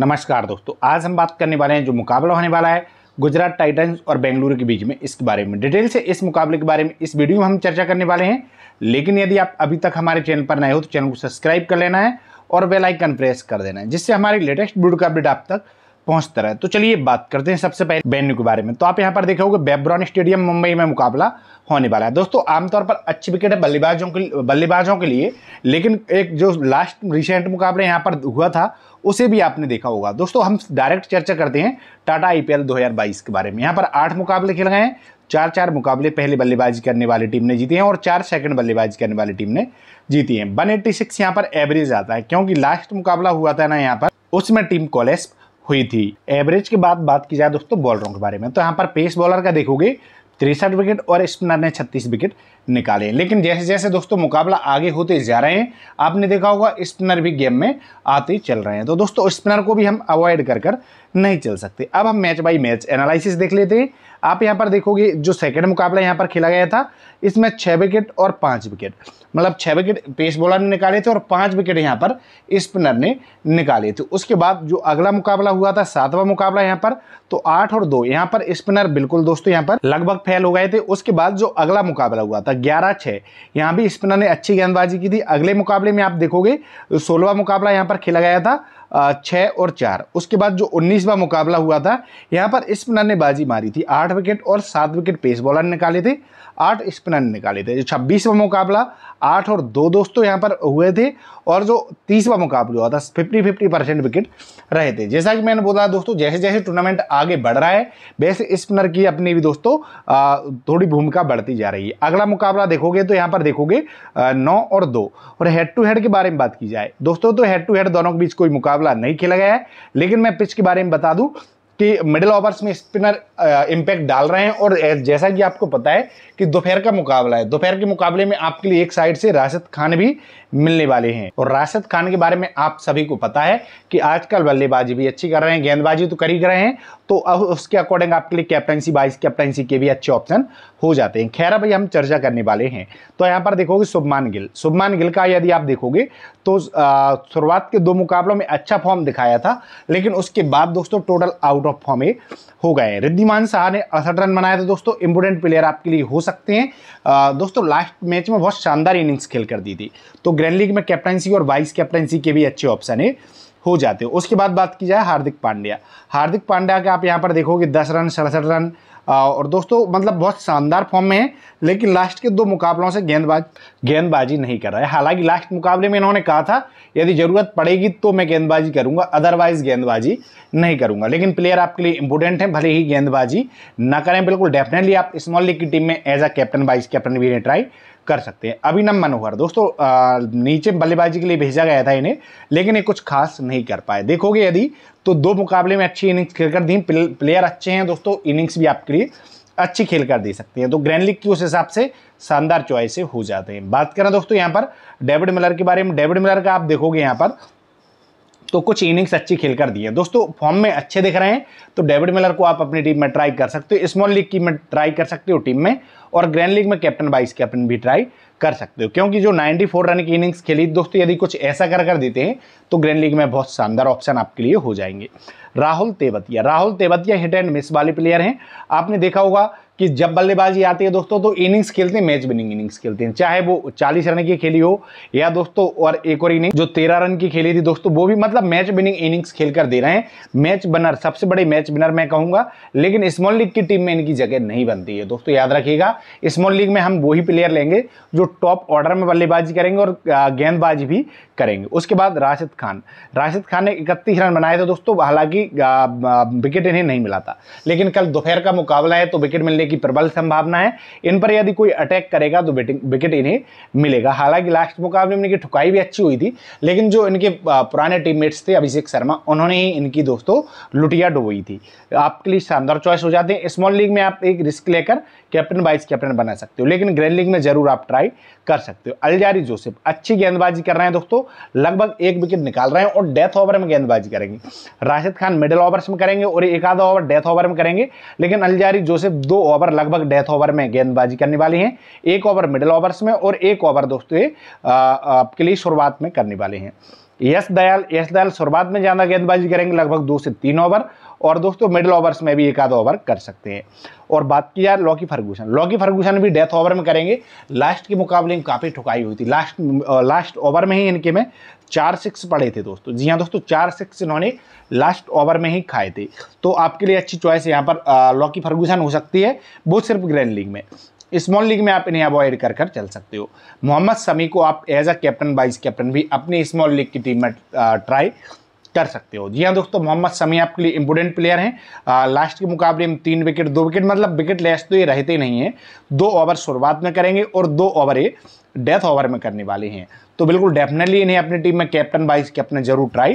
नमस्कार दोस्तों आज हम बात करने वाले हैं जो मुकाबला होने वाला है गुजरात टाइटंस और बेंगलुरु के बीच में इसके बारे में डिटेल से इस मुकाबले के बारे में इस वीडियो में हम चर्चा करने वाले हैं लेकिन यदि आप अभी तक हमारे चैनल पर नए हो तो चैनल को सब्सक्राइब कर लेना है और बेलाइकन प्रेस कर देना है जिससे हमारे लेटेस्ट वीडियो का अपडेट आप तक पहुंचता है तो चलिए बात करते हैं सबसे पहले वेन्यू के बारे में तो आप यहाँ पर देखोगे बेब्रॉन स्टेडियम मुंबई में मुकाबला होने वाला है दोस्तों आमतौर पर अच्छी विकेट है बल्लेबाजों के बल्लेबाजों के लिए लेकिन एक जो लास्ट रिसेंट मुकाबला यहाँ पर हुआ था उसे भी आपने देखा होगा दोस्तों हम डायरेक्ट चर्चा करते हैं टाटा आईपीएल पी के बारे में यहाँ पर आठ मुकाबले खेल गए हैं चार चार मुकाबले पहले बल्लेबाजी करने वाली टीम ने जीते हैं और चार सेकंड बल्लेबाजी करने वाली टीम ने जीती है 186 एट्टी यहाँ पर एवरेज आता है क्योंकि लास्ट मुकाबला हुआ था ना यहाँ पर उसमें टीम कोलेस्प हुई थी एवरेज के बाद बात की जाए दोस्तों बॉलरों के बारे में तो यहाँ पर पेस बॉलर का देखोगे तिरसठ विकेट और स्पिनर ने छत्तीस विकेट निकालें लेकिन जैसे जैसे दोस्तों मुकाबला आगे होते जा रहे हैं आपने देखा होगा स्पिनर भी गेम में आते चल रहे हैं तो दोस्तों स्पिनर को भी हम अवॉइड कर कर नहीं चल सकते अब हम मैच बाई मैच एनालिसिस देख लेते हैं आप यहाँ पर देखोगे जो सेकेंड मुकाबला यहाँ पर खेला गया था इसमें छः विकेट और पाँच विकेट मतलब छः विकेट पेस बॉलर ने निकाले थे और पाँच विकेट यहाँ पर स्पिनर ने निकाले थे उसके बाद जो अगला मुकाबला हुआ था सातवां मुकाबला यहाँ पर तो आठ और दो यहाँ पर स्पिनर बिल्कुल दोस्तों यहाँ पर लगभग फेल हो गए थे उसके बाद जो अगला मुकाबला हुआ था ग्यारह छः यहाँ भी स्पिनर ने अच्छी गेंदबाजी की थी अगले मुकाबले में आप देखोगे सोलवा मुकाबला यहाँ पर खेला गया था छः और चार उसके बाद जो उन्नीसवा मुकाबला हुआ था यहाँ पर स्पिनर ने बाजी मारी थी आठ विकेट और सात विकेट पेस बॉलर ने निकाले थे आठ स्पिनर ने निकाले थे जो छब्बीसवा मुकाबला आठ और दो दोस्तों यहाँ पर हुए थे और जो तीसवा मुकाबला हुआ था फिफ्टी फिफ्टी परसेंट विकेट रहे थे जैसा कि मैंने बोला दोस्तों जैसे जैसे टूर्नामेंट आगे बढ़ रहा है वैसे स्पिनर की अपनी भी दोस्तों थोड़ी भूमिका बढ़ती जा रही है अगला मुकाबला देखोगे तो यहाँ पर देखोगे नौ और दो और हेड टू हेड के बारे में बात की जाए दोस्तों तो हेड टू हेड दोनों के बीच कोई मुकाबला मुकाबला नहीं खेला गया है लेकिन मैं पिच के बारे में बता दूं कि मिडिल ओवर्स में स्पिनर इंपैक्ट डाल रहे हैं और जैसा कि आपको पता है कि दोपहर का मुकाबला है दोपहर के मुकाबले में आपके लिए एक साइड से राशिद खान भी मिलने वाले हैं और राशिद खान के बारे में आप सभी को पता है कि आजकल बल्लेबाजी भी अच्छी कर रहे हैं गेंदबाजी तो कर ही रहे हैं तो उसके अकॉर्डिंग आपके लिए कैप्टनसी वाइस कैप्टनसी के भी अच्छे ऑप्शन हो जाते हैं खैर भाई हम चर्चा करने वाले हैं तो यहाँ पर देखोगे शुभमान गिल शुभमान गिल का यदि आप देखोगे तो शुरुआत के दो मुकाबलों में अच्छा फॉर्म दिखाया था लेकिन उसके बाद दोस्तों टोटल आउट ऑफ फॉर्म हो गए रिद्धिमान शाह ने अड़सठ रन बनाया था दोस्तों इंपोर्टेंट प्लेयर आपके लिए हो सकते हैं आ, दोस्तों लास्ट मैच में बहुत शानदार इनिंग्स खेल कर दी थी तो ग्रैंड लीग में कैप्टनसी और वाइस कैप्टनसी के भी अच्छे ऑप्शन है हो जाते हैं उसके बाद बात की जाए हार्दिक पांड्या हार्दिक पांड्या के आप यहाँ पर देखोगे दस रन सड़सठ रन और दोस्तों मतलब बहुत शानदार फॉर्म में है लेकिन लास्ट के दो मुकाबलों से गेंदबाज गेंदबाजी नहीं कर रहा है हालांकि लास्ट मुकाबले में इन्होंने कहा था यदि ज़रूरत पड़ेगी तो मैं गेंदबाजी करूंगा अदरवाइज गेंदबाजी नहीं करूंगा लेकिन प्लेयर आपके लिए इंपॉर्टेंट है भले ही गेंदबाजी ना करें बिल्कुल डेफिनेटली आप स्मॉल लीग की टीम में as a captain vice captain भी ट्राई कर सकते हैं अभिनम मनोहर दोस्तों आ, नीचे बल्लेबाजी के लिए भेजा गया था इन्हें लेकिन ये कुछ खास नहीं कर पाए देखोगे यदि तो दो मुकाबले में अच्छी इनिंग्स खेल कर दी प्लेयर अच्छे हैं दोस्तों इनिंग्स भी आपके लिए अच्छी खेल कर दे सकते हैं तो ग्रैंड लीग की उस हिसाब से शानदार चॉइस हो जाते हैं बात करें दोस्तों यहाँ पर डेविड मिलर के बारे में डेविड मिलर का आप देखोगे यहाँ पर तो कुछ इनिंग्स अच्छी खेल कर दी है दोस्तों फॉर्म में अच्छे दिख रहे हैं तो डेविड मिलर को आप अपनी टीम में ट्राई कर सकते हो स्मॉल लीग की में ट्राई कर सकते हो टीम में और ग्रैंड लीग में कैप्टन वाइस कैप्टन भी ट्राई कर सकते हो क्योंकि जो 94 रन की इनिंग्स खेली दोस्तों यदि कुछ ऐसा कर कर देते हैं तो ग्रैंड लीग में बहुत शानदार ऑप्शन आपके लिए हो जाएंगे Rahul Tewatia Rahul Tewatia hit and miss वाले प्लेयर हैं आपने देखा होगा कि जब बल्लेबाजी आती है दोस्तों तो इनिंग्स खेलते हैं मैच विनिंग इनिंग्स खेलते हैं चाहे वो चालीस रन की खेली हो या दोस्तों और एक और इनिंग जो तेरह रन की खेली थी दोस्तों वो भी मतलब मैच विनिंग इनिंग्स खेल कर दे रहे हैं मैच बनर सबसे बड़े मैच बिनर मैं कहूंगा लेकिन स्मॉल लीग की टीम में इनकी जगह नहीं बनती है दोस्तों याद रखिएगा स्मॉल लीग में हम वही प्लेयर लेंगे जो टॉप ऑर्डर में बल्लेबाजी करेंगे और गेंदबाजी भी करेंगे उसके बाद राशिद खान राशिद खान ने इकतीस रन बनाए थे दोस्तों हालांकि विकेट इन्हें नहीं मिला था लेकिन कल दोपहर का मुकाबला है तो विकेट मिलने की प्रबल संभावना है इन पर यदि कोई अटैक करेगा तो विकेट इन्हें मिलेगा हालांकि लास्ट मुकाबले में इनकी ठुकाई भी अच्छी हुई थी लेकिन जो इनके पुराने टीममेट्स थे अभिषेक शर्मा उन्होंने ही इनकी दोस्तों लुटिया डुबोई थी आपके लिए शानदार चॉइस हो जाते हैं स्मॉल लीग में आप एक रिस्क लेकर कैप्टन वाइस कैप्टन बना सकते हो लेकिन ग्रैंड लीग में जरूर आप ट्राई कर सकते हो अलजारी जोसेफ अच्छी गेंदबाजी कर रहे हैं दोस्तों लगभग एक विकेट निकाल रहे हैं और डेथ ओवर में गेंदबाजी करेंगे राशिद खान मिडिल ओवर में करेंगे और एक आधा ओवर डेथ ओवर में करेंगे लेकिन अलजारी जोसेफ दो ओवर लगभग डेथ ओवर में गेंदबाजी करने वाले हैं एक ओवर मिडिल ओवर्स में और एक ओवर दोस्तों आपके लिए शुरुआत में करने वाले हैं यश दयाल यश दयाल शुरुआत में ज़्यादा गेंदबाजी करेंगे लगभग दो से तीन ओवर और दोस्तों मिडिल ओवर्स में भी एक आधा ओवर कर सकते हैं और बात की यार लॉकी फर्गूसन लॉकी फर्गूसन भी डेथ ओवर में करेंगे लास्ट के मुकाबले में काफ़ी ठुकाई हुई थी लास्ट लास्ट ओवर में ही इनके में चार सिक्स पड़े थे दोस्तों जी हाँ दोस्तों चार सिक्स इन्होंने लास्ट ओवर में ही खाए थे तो आपके लिए अच्छी चॉइस यहाँ पर लॉकी फर्गूसन हो सकती है वो सिर्फ ग्रैंड लीग में स्मॉल लीग में आप इन्हें अवॉइड कर कर चल सकते हो मोहम्मद समी को आप as a captain vice captain भी अपनी स्मॉल लीग की टीम में ट्राई कर सकते हो जी हाँ दोस्तों मोहम्मद समी आपके लिए इंपोर्टेंट प्लेयर हैं लास्ट के मुकाबले में तीन विकेट दो विकेट मतलब विकेट लेस तो ये रहते नहीं हैं दो ओवर शुरुआत में करेंगे और दो ओवर ये डेथ ओवर में करने वाले हैं तो बिल्कुल डेफिनेटली इन्हें अपनी टीम में कैप्टन वाइज कैप्टन जरूर ट्राई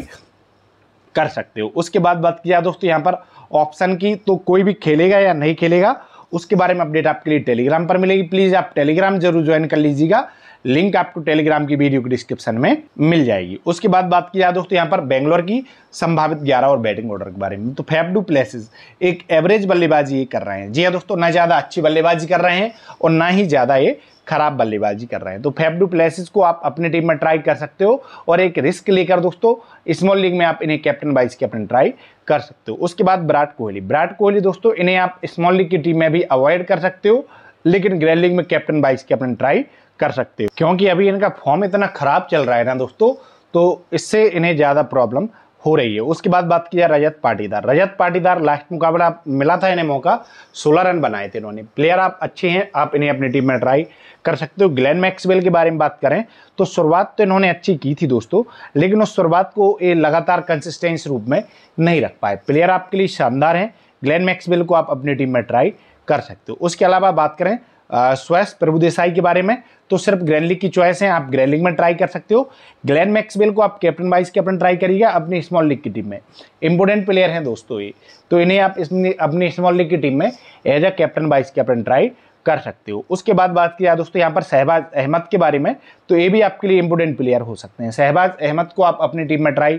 कर सकते हो उसके बाद बात की जाए दोस्तों यहाँ पर ऑप्शन की तो कोई भी खेलेगा या नहीं खेलेगा उसके बारे में अपडेट आपके लिए टेलीग्राम पर मिलेगी प्लीज़ आप टेलीग्राम जरूर ज्वाइन कर लीजिएगा लिंक आपको टेलीग्राम की वीडियो के डिस्क्रिप्शन में मिल जाएगी उसके बाद बात की जाए दोस्तों यहाँ पर बेंगलोर की संभावित ग्यारह और बैटिंग ऑर्डर के बारे में तो फैपडू प्लेसेस एक एवरेज बल्लेबाजी कर रहे हैं जी हाँ दोस्तों ना ज़्यादा अच्छी बल्लेबाजी कर रहे हैं और ना ही ज़्यादा ये खराब बल्लेबाजी कर रहे हैं तो फेफडू प्लेसिस को आप अपनी टीम में ट्राई कर सकते हो और एक रिस्क लेकर दोस्तों स्मॉल लीग में आप इन्हें कैप्टन वाइज कैप्टन ट्राई कर सकते हो उसके बाद विराट कोहली विराट कोहली दोस्तों इन्हें आप स्मॉल लीग की टीम में भी अवॉइड कर सकते हो लेकिन ग्रैंडलिंग में कैप्टन बाइस की अपन ट्राई कर सकते हो क्योंकि अभी इनका फॉर्म इतना ख़राब चल रहा है ना दोस्तों तो इससे इन्हें ज़्यादा प्रॉब्लम हो रही है उसके बाद बात की जाए रजत पाटीदार रजत पाटीदार लास्ट मुकाबला मिला था इन्हें मौका सोलह रन बनाए थे इन्होंने प्लेयर आप अच्छे हैं आप इन्हें अपनी टीम में ट्राई कर सकते हो ग्लेन मैक्सवेल के बारे में बात करें तो शुरुआत तो इन्होंने अच्छी की थी दोस्तों लेकिन उस शुरुआत को ये लगातार कंसिस्टेंस रूप में नहीं रख पाए प्लेयर आपके लिए शानदार हैं ग्लैन मैक्सवेल को आप अपनी टीम में ट्राई कर सकते हो उसके अलावा बात करें स्वेस प्रभुदेसाई के बारे में तो सिर्फ ग्रैंड लीग की चॉइस है आप ग्रैंड लीग में ट्राई कर सकते हो ग्लैन मैक्सवेल को आप कैप्टन वाइस कैप्टन ट्राई करिएगा अपनी स्मॉल लीग की टीम में इंपोर्टेंट प्लेयर हैं दोस्तों ये तो इन्हें आप अपनी स्मॉल लीग की टीम में as a captain vice captain try कर सकते हो उसके बाद बात किया दोस्तों यहाँ पर शहबाज अहमद के बारे में तो ये भी आपके लिए इंपोर्टेंट प्लेयर हो सकते हैं शहबाज अहमद को आप अपनी टीम में ट्राई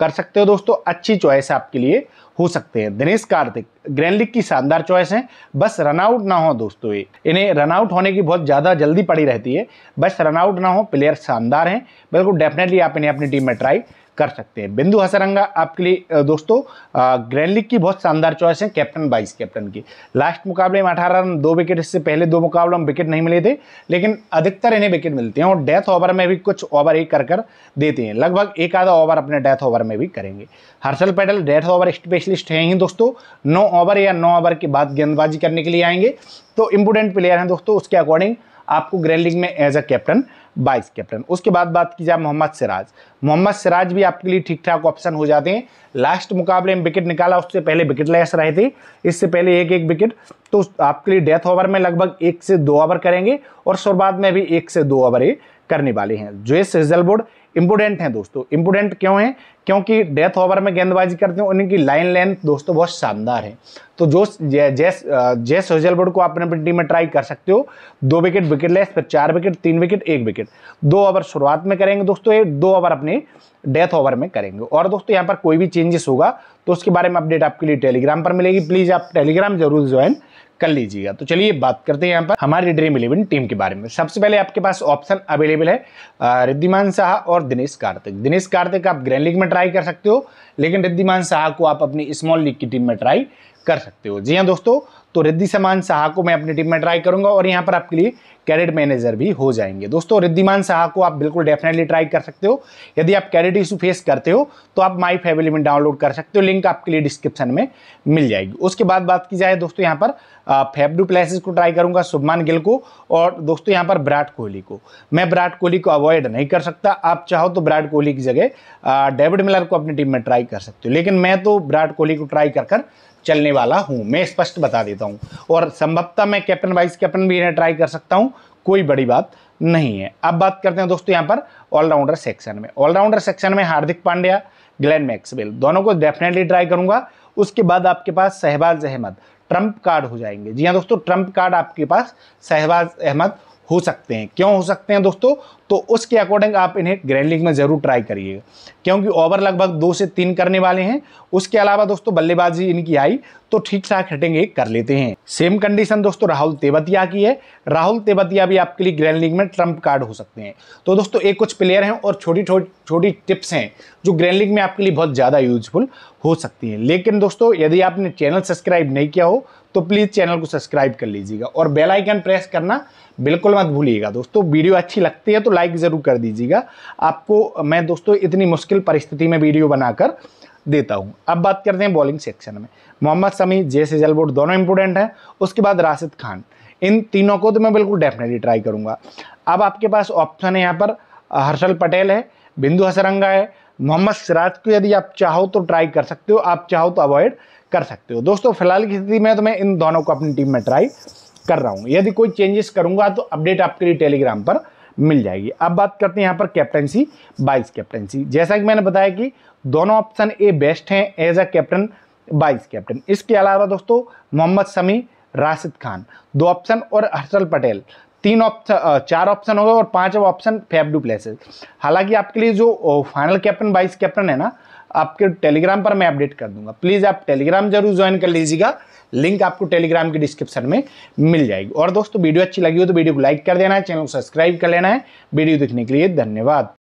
कर सकते हो दोस्तों अच्छी चॉइस है आपके लिए हो सकते हैं दिनेश कार्तिक ग्रैंडलिक की शानदार चॉइस है बस रनआउट ना हो दोस्तों ये इन्हें रनआउट होने की बहुत ज़्यादा जल्दी पड़ी रहती है बस रनआउट ना हो प्लेयर शानदार हैं बिल्कुल डेफिनेटली आप इन्हें अपनी टीम में ट्राई कर सकते हैं बिंदु हसरंगा आपके लिए दोस्तों ग्रैंड लीग की बहुत शानदार चॉइस है कैप्टन वाइस कैप्टन की लास्ट मुकाबले में अठारह रन दो विकेट इससे पहले दो मुकाबलों में विकेट नहीं मिले थे लेकिन अधिकतर इन्हें विकेट मिलते हैं और डेथ ओवर में भी कुछ ओवर एक कर कर देते हैं लगभग एक आधा ओवर अपने डेथ ओवर में भी करेंगे Harshal Patel death over specialist हैं ही दोस्तों नौ ओवर या नौ ओवर के बाद गेंदबाजी करने के लिए आएंगे तो इम्पोर्टेंट प्लेयर हैं दोस्तों उसके अकॉर्डिंग आपको ग्रैंड लीग में as a captain vice captain उसके बाद बात की जाए मोहम्मद सिराज मोहम्मद सिराज भी आपके लिए ठीक ठाक ऑप्शन हो जाते हैं लास्ट मुकाबले में विकेट निकाला उससे पहले विकेट लेस रहे थे इससे पहले एक एक विकेट तो आपके लिए डेथ ओवर में लगभग एक से दो ओवर करेंगे और शुरुआत में भी एक से दो ओवर ही करने वाले हैं जोएस बोर्ड इंपोर्टेंट हैं दोस्तों इंपोर्टेंट क्यों हैं क्योंकि डेथ ओवर में गेंदबाजी करते हैं उनकी लाइन लेंथ दोस्तों बहुत शानदार है तो जो जैस जैस बोर्ड को आप अपनी टीम में ट्राई कर सकते हो दो विकेट विकेट लेस फिर चार विकेट तीन विकेट एक विकेट दो ओवर शुरुआत में करेंगे दोस्तों ये दो ओवर अपने डेथ ओवर में करेंगे और दोस्तों यहाँ पर कोई भी चेंजेस होगा तो उसके बारे में अपडेट आपके लिए टेलीग्राम पर मिलेगी प्लीज़ आप टेलीग्राम जरूर ज्वाइन कर लीजिएगा तो चलिए बात करते हैं यहाँ पर हमारी ड्रीम इलेवन टीम के बारे में सबसे पहले आपके पास ऑप्शन अवेलेबल है रिद्धिमान शाह और दिनेश कार्तिक दिनेश कार्तिक आप ग्रैंड लीग में ट्राई कर सकते हो लेकिन रिद्धिमान शाह को आप अपनी स्मॉल लीग की टीम में ट्राई कर सकते हो जी हाँ दोस्तों तो रिद्धिमान शाह को मैं अपनी टीम में ट्राई करूंगा और यहाँ पर आपके लिए कैडेट मैनेजर भी हो जाएंगे दोस्तों रिद्धिमान शाह को आप बिल्कुल डेफिनेटली ट्राई कर सकते हो यदि आप कैडेट इशू फेस करते हो तो आप माई फैमिली में डाउनलोड कर सकते हो लिंक आपके लिए डिस्क्रिप्शन में मिल जाएगी उसके बाद बात की जाए दोस्तों यहाँ पर फेबडू प्लेसिस को ट्राई करूंगा शुभमान गिल को और दोस्तों यहाँ पर विराट कोहली को मैं विराट कोहली को अवॉइड नहीं कर सकता आप चाहो तो विराट कोहली की जगह डेविड मिलर को अपनी टीम में ट्राई कर सकते हो लेकिन मैं तो विराट कोहली को ट्राई कर चलने वाला हूँ मैं स्पष्ट बता देता हूँ और संभवतः मैं कैप्टन वाइस कैप्टन भी इन्हें ट्राई कर सकता हूँ कोई बड़ी बात नहीं है अब बात करते हैं दोस्तों यहाँ पर ऑलराउंडर सेक्शन में ऑलराउंडर सेक्शन में हार्दिक पांड्या ग्लेन मैक्सवेल दोनों को डेफिनेटली ट्राई करूंगा उसके बाद आपके पास शहबाज अहमद ट्रंप कार्ड हो जाएंगे जी हाँ दोस्तों ट्रंप कार्ड आपके पास शहबाज अहमद हो सकते हैं क्यों हो सकते हैं दोस्तों तो उसके अकॉर्डिंग आप इन्हें ग्रैंड लीग में ज़रूर ट्राई करिएगा क्योंकि ओवर लगभग दो से तीन करने वाले हैं उसके अलावा दोस्तों बल्लेबाजी इनकी आई तो ठीक ठाक हिटिंग एक कर लेते हैं सेम कंडीशन दोस्तों राहुल तेबतिया की है राहुल तेबतिया भी आपके लिए ग्रैंड लीग में ट्रंप कार्ड हो सकते हैं तो दोस्तों एक कुछ प्लेयर हैं और छोटी छोटी टिप्स हैं जो ग्रैंड लीग में आपके लिए बहुत ज़्यादा यूजफुल हो सकती हैं लेकिन दोस्तों यदि आपने चैनल सब्सक्राइब नहीं किया हो तो प्लीज़ चैनल को सब्सक्राइब कर लीजिएगा और बेलाइकन प्रेस करना बिल्कुल मत भूलिएगा दोस्तों वीडियो अच्छी लगती है तो लाइक ज़रूर कर दीजिएगा आपको मैं दोस्तों इतनी मुश्किल परिस्थिति में वीडियो बनाकर देता हूँ अब बात करते हैं बॉलिंग सेक्शन में मोहम्मद समी से जलबोट दोनों इंपोर्टेंट हैं उसके बाद राशिद खान इन तीनों को तो मैं बिल्कुल डेफिनेटली ट्राई करूँगा अब आपके पास ऑप्शन है यहाँ पर हर्षल पटेल है बिंदु हसरंगा है मोहम्मद सिराज को यदि आप चाहो तो ट्राई कर सकते हो आप चाहो तो अवॉइड कर सकते हो दोस्तों फिलहाल की स्थिति में तो मैं इन दोनों को अपनी टीम में ट्राई कर रहा हूँ यदि कोई चेंजेस करूँगा तो अपडेट आपके लिए टेलीग्राम पर मिल जाएगी अब बात करते हैं यहाँ पर कैप्टनसी बाइस कैप्टनसी जैसा कि मैंने बताया कि दोनों ऑप्शन ए बेस्ट हैं as a captain vice captain इसके अलावा दोस्तों मोहम्मद समी राशिद खान दो ऑप्शन और हर्षल पटेल तीन ऑप्शन चार ऑप्शन होगा और पांचवा ऑप्शन फैब डू प्लेसेज हालांकि आपके लिए जो फाइनल कैप्टन वाइस कैप्टन है ना आपके टेलीग्राम पर मैं अपडेट कर दूंगा प्लीज़ आप टेलीग्राम जरूर ज्वाइन कर लीजिएगा लिंक आपको टेलीग्राम की डिस्क्रिप्शन में मिल जाएगी और दोस्तों वीडियो अच्छी लगी हो तो वीडियो को लाइक कर देना है चैनल को सब्सक्राइब कर लेना है वीडियो देखने के लिए धन्यवाद